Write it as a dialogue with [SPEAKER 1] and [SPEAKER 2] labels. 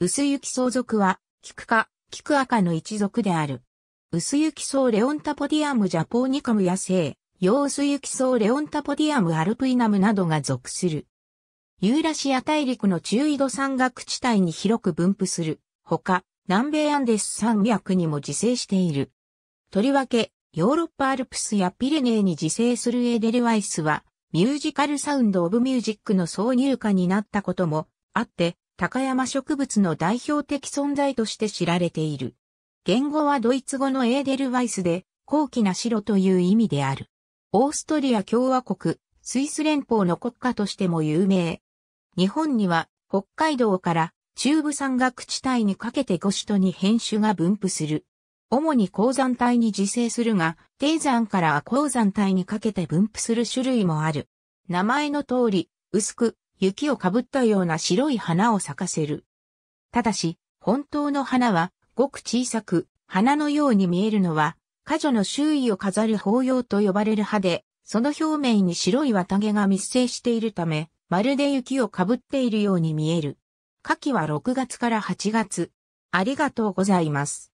[SPEAKER 1] 薄雪草属は、キク菊キク赤の一族である。薄雪草レオ
[SPEAKER 2] ンタポディアムジャポーニカム野生、洋薄雪草レオンタポディアムアルプイナムなどが属する。ユーラシア大陸の中緯度山岳地帯に広く分布する。ほか、南米アンデス山脈にも自生している。とりわけ、ヨーロッパアルプスやピレネーに自生するエデルワイスは、ミュージカルサウンドオブミュージックの挿入歌になったこともあって、高山植物の代表的存在として知られている。言語はドイツ語のエーデルワイスで、高貴な白という意味である。オーストリア共和国、スイス連邦の国家としても有名。日本には北海道から中部山岳地帯にかけて5種とに変種が分布する。主に鉱山帯に自生するが、低山から鉱山帯にかけて分布する種類もある。名前の通り、薄く、雪をかぶったような白い花を咲かせる。ただし、本当の花は、ごく小さく、花のように見えるのは、花女の周囲を飾る法葉と呼ばれる葉で、その表面に白い綿毛が密生しているため、まるで雪をかぶっているように見える。夏季は6月から8
[SPEAKER 1] 月。ありがとうございます。